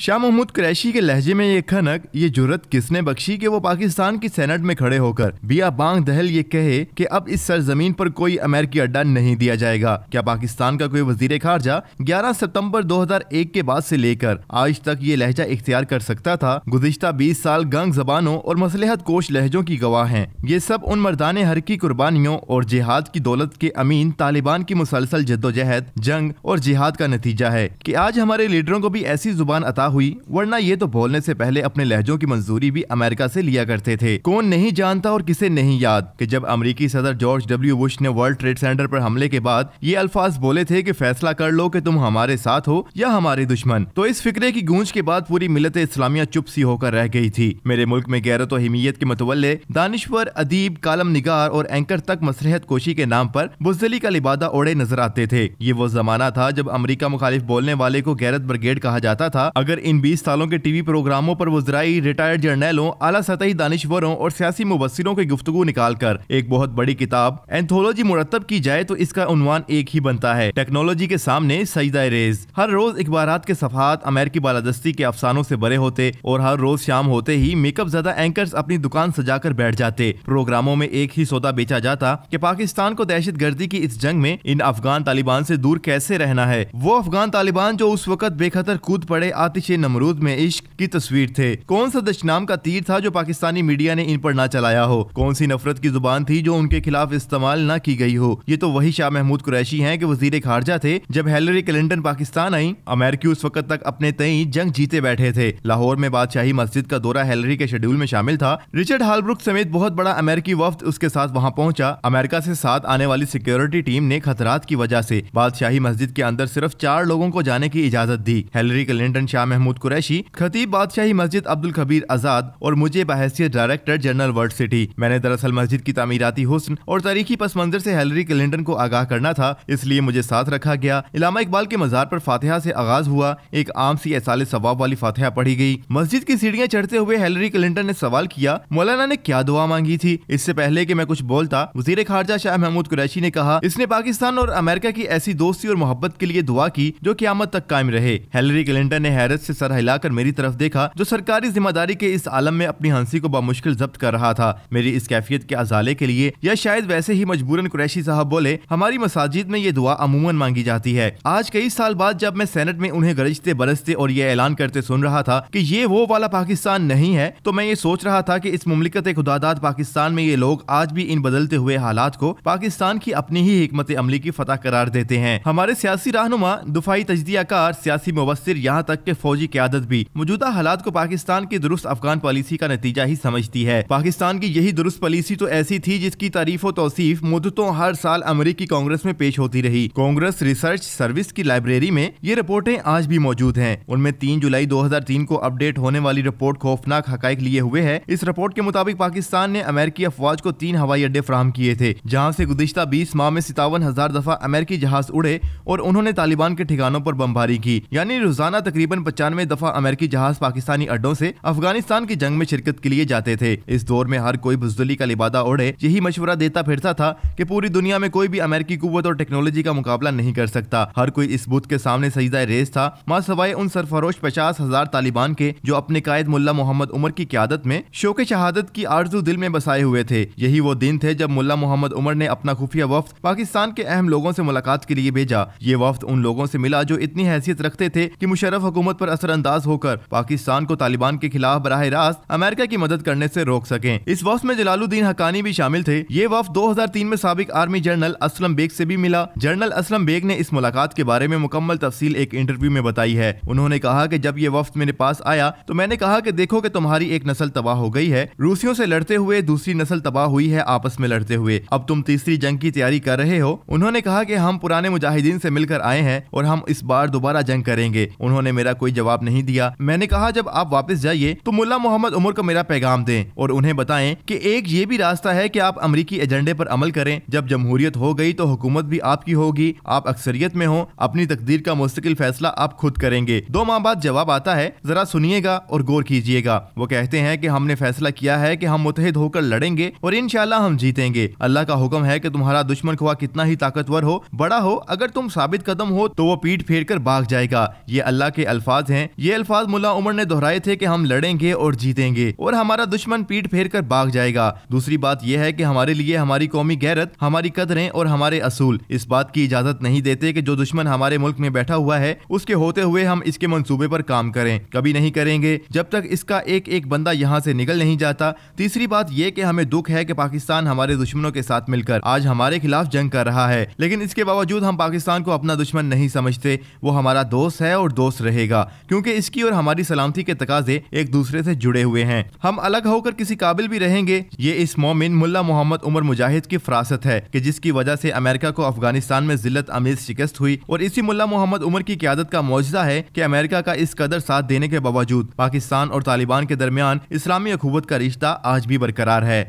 शाह मोहम्मद क्रैशी के लहजे में ये खनक ये जरूरत किसने बख्शी कि वो पाकिस्तान की सेनेट में खड़े होकर बिया बांग दहल ये कहे कि अब इस सरजमीन पर कोई अमेरिकी अड्डा नहीं दिया जाएगा क्या पाकिस्तान का कोई वजीर खारजा 11 सितंबर 2001 के बाद से लेकर आज तक ये लहजा इख्तियार कर सकता था गुजशत बीस साल गंग जबानों और मसलहत कोश लहजों की गवाह है ये सब उन मरदान हर की कुर्बानियों और जिहाद की दौलत के अमीन तालिबान की मुसलसल जद्दोजहद जंग और जिहाद का नतीजा है की आज हमारे लीडरों को भी ऐसी जुबान अता खता हुई वरना ये तो बोलने से पहले अपने लहजों की मंजूरी भी अमेरिका से लिया करते थे कौन नहीं जानता और किसे नहीं याद कि जब अमरीकी सदर जॉर्ज डब्ल्यू बुश ने वर्ल्ड ट्रेड सेंटर पर हमले के बाद ये अल्फाज बोले थे कि फैसला कर लो कि तुम हमारे साथ हो या हमारे दुश्मन तो इस फिक्रे की गूंज के बाद पूरी मिलत इस्लामिया चुप सी होकर रह गई थी मेरे मुल्क में गैरत और हिमीयत के मतवल्ले दानश्वर अदीब कालम निगार और एंकर तक मसरहत कोशी के नाम पर बुजदली का लिबादा ओढ़े नजर आते थे ये वो जमाना था जब अमरीका मुखालिफ बोलने वाले को गैरत ब्रिगेड कहा जाता था अगर अगर इन बीस सालों के टीवी प्रोग्रामों पर वजराई रिटायर्ड जर्नैलों आला सतही दानश्वरों और सियासी मुबसरों की गुफ्तु निकाल कर एक बहुत बड़ी किताब एंथोलॉजी मुरतब की जाए तो इसका उनवान एक ही बनता है टेक्नोलॉजी के सामने सजदा रेज हर रोज अखबार के सफात अमेरिकी बालादस्ती के अफसानों से भरे होते और हर रोज शाम होते ही मेकअप ज्यादा एंकर्स अपनी दुकान कर बैठ जाते प्रोग्रामों में एक ही सौदा बेचा जाता की पाकिस्तान को दहशत गर्दी की इस जंग में इन अफगान तालिबान ऐसी दूर कैसे रहना है वो अफगान तालिबान जो उस वक्त बेखतर कूद पड़े आतिश पीछे नमरूद में इश्क की तस्वीर थे कौन सा दशनाम का तीर था जो पाकिस्तानी मीडिया ने इन पर ना चलाया हो कौन सी नफरत की जुबान थी जो उनके खिलाफ इस्तेमाल न की गई हो ये तो वही शाह महमूद कुरैशी है की वजीर खारजा थे जब हेलरी क्लिंटन पाकिस्तान आई अमेरिकी उस वक्त तक अपने तई जंग जीते बैठे थे लाहौर में बादशाही मस्जिद का दौरा हेलरी के शेड्यूल में शामिल था रिचर्ड हालब्रुक समेत बहुत बड़ा अमेरिकी वफ्त उसके साथ वहाँ पहुँचा अमेरिका ऐसी साथ आने वाली सिक्योरिटी टीम ने खतरात की वजह ऐसी बादशाही मस्जिद के अंदर सिर्फ चार लोगों को जाने की इजाजत दी हेलरी क्लिंटन शाह महमूद कुरैशी खतीब बादशाही मस्जिद अब्दुल खबीर आजाद और मुझे बहसीत डायरेक्टर जनरल वर्ल्ड सिटी मैंने दरअसल मस्जिद की तमीराती हुसन और तारीखी पस मंजर ऐसी हेलरी क्लिंटन को आगाह करना था इसलिए मुझे साथ रखा गया इलामा इकबाल के मजार पर फातिहा से आगाज हुआ एक आम सी एसाल सवाब वाली फातिहा पढ़ी गई मस्जिद की सीढ़ियाँ चढ़ते हुए हेलरी क्लिंटन ने सवाल किया मौलाना ने क्या दुआ मांगी थी इससे पहले की मैं कुछ बोलता वजीर खारजा शाह महमूद कुरैशी ने कहा इसने पाकिस्तान और अमेरिका की ऐसी दोस्ती और मोहब्बत के लिए दुआ की जो क्यामत तक कायम रहे हेलरी क्लिंटन ने हैरत से सर हिलाकर मेरी तरफ देखा जो सरकारी जिम्मेदारी के इस आलम में अपनी हंसी को बामुश्किल जब्त कर रहा था मेरी इस कैफियत के अजाले के लिए या शायद वैसे ही मजबूरन कुरैशी साहब बोले हमारी मसाजिद में ये दुआ अमूमन मांगी जाती है आज कई साल बाद जब मैं सेनेट में उन्हें गरजते बरसते और ये ऐलान करते सुन रहा था की ये वो वाला पाकिस्तान नहीं है तो मैं ये सोच रहा था की इस मुमलिकत खुदादात पाकिस्तान में ये लोग आज भी इन बदलते हुए हालात को पाकिस्तान की अपनी ही हमत अमली की फतह करार देते हैं हमारे सियासी रहनुमा दुफाई कार सियासी मुबसर यहाँ तक के फौजी क्यादत भी मौजूदा हालात को पाकिस्तान की दुरुस्त अफगान पॉलिसी का नतीजा ही समझती है पाकिस्तान की यही दुरुस्त पॉलिसी तो ऐसी थी जिसकी तारीफ और तोसीफ मुद्दतों हर साल अमरीकी कांग्रेस में पेश होती रही कांग्रेस रिसर्च सर्विस की लाइब्रेरी में ये रिपोर्टें आज भी मौजूद है उनमें तीन जुलाई तीन को अपडेट होने वाली रिपोर्ट खौफनाक हक लिए हुए है इस रिपोर्ट के मुताबिक पाकिस्तान ने अमेरिकी अफवाज को तीन हवाई अड्डे फ्राहम किए थे जहाँ ऐसी गुजश्ता बीस माह में सितावन हजार दफा अमेरिकी जहाज उड़े और उन्होंने तालिबान के ठिकानों आरोप बमबारी की यानी रोजाना तकरीबन पचास पचानवे दफा अमेरिकी जहाज पाकिस्तानी अड्डों से अफगानिस्तान की जंग में शिरकत के लिए जाते थे इस दौर में हर कोई बुजदली का लिबादा ओढ़े यही मशवरा देता फिरता था कि पूरी दुनिया में कोई भी अमेरिकी कुत और टेक्नोलॉजी का मुकाबला नहीं कर सकता हर कोई इस बुद्ध के सामने सजदा रेस था माँ सवाए उन सरफरोश पचास हजार तालिबान के जो अपने कायद मुला मोहम्मद उमर की क्यादत में शोक शहादत की आरजू दिल में बसाए हुए थे यही वो दिन थे जब मुला मोहम्मद उमर ने अपना खुफिया वफ्त पाकिस्तान के अहम लोगों से मुलाकात के लिए भेजा ये वफ्त उन लोगों से मिला जो इतनी हैसियत रखते थे कि मुशरफ हुकूमत पर असरअंदाज होकर पाकिस्तान को तालिबान के खिलाफ बरह रास्त अमेरिका की मदद करने से रोक सके इस वफ में जलालुद्दीन हकानी भी शामिल थे ये वफ 2003 में सबक आर्मी जनरल असलम बेग से भी मिला जनरल असलम बेग ने इस मुलाकात के बारे में मुकम्मल तफसील एक इंटरव्यू में बताई है उन्होंने कहा की जब ये वफ मेरे पास आया तो मैंने कहा की देखो की तुम्हारी एक नस्ल तबाह हो गई है रूसियों से लड़ते हुए दूसरी नस्ल तबाह हुई है आपस में लड़ते हुए अब तुम तीसरी जंग की तैयारी कर रहे हो उन्होंने कहा की हम पुराने मुजाहिदीन से मिलकर आए हैं और हम इस बार दोबारा जंग करेंगे उन्होंने मेरा कोई कोई जवाब नहीं दिया मैंने कहा जब आप वापस जाइए तो मुल्ला मोहम्मद उमर को मेरा पैगाम दें और उन्हें बताएं कि एक ये भी रास्ता है कि आप अमरीकी एजेंडे पर अमल करें जब जमहूरियत हो गई तो हुकूमत भी आपकी होगी आप अक्सरियत में हो अपनी तकदीर का मुस्तकिल फैसला आप खुद करेंगे दो माह बाद जवाब आता है जरा सुनिएगा और गौर कीजिएगा वो कहते हैं की हमने फैसला किया है की हम मुतहद होकर लड़ेंगे और इनशाला हम जीतेंगे अल्लाह का हुक्म है की तुम्हारा दुश्मन खुआ कितना ही ताकतवर हो बड़ा हो अगर तुम साबित कदम हो तो वो पीठ फेर कर भाग जाएगा ये अल्लाह के अल्फाज अल्फाज हैं ये अल्फाज मुला उमर ने दोहराए थे कि हम लड़ेंगे और जीतेंगे और हमारा दुश्मन पीठ फेर कर भाग जाएगा दूसरी बात यह है कि हमारे लिए हमारी कौमी गैरत हमारी कदरें और हमारे असूल इस बात की इजाजत नहीं देते कि जो दुश्मन हमारे मुल्क में बैठा हुआ है उसके होते हुए हम इसके मंसूबे पर काम करें कभी नहीं करेंगे जब तक इसका एक एक बंदा यहाँ से निकल नहीं जाता तीसरी बात यह कि हमें दुख है कि पाकिस्तान हमारे दुश्मनों के साथ मिलकर आज हमारे खिलाफ जंग कर रहा है लेकिन इसके बावजूद हम पाकिस्तान को अपना दुश्मन नहीं समझते वो हमारा दोस्त है और दोस्त रहेगा क्योंकि इसकी और हमारी सलामती के तकाजे एक दूसरे से जुड़े हुए हैं हम अलग होकर किसी काबिल भी रहेंगे ये इस मोमिन मुल्ला मोहम्मद उमर मुजाहिद की फरासत है कि जिसकी वजह से अमेरिका को अफगानिस्तान में ज़िलत अमीज शिकस्त हुई और इसी मुला मोहम्मद उमर की क्यादत का मुआजा है की अमेरिका का इस कदर साथ देने के बावजूद पाकिस्तान और तालिबान के दरमियान इस्लामी अखूबत का रिश्ता आज भी बरकरार है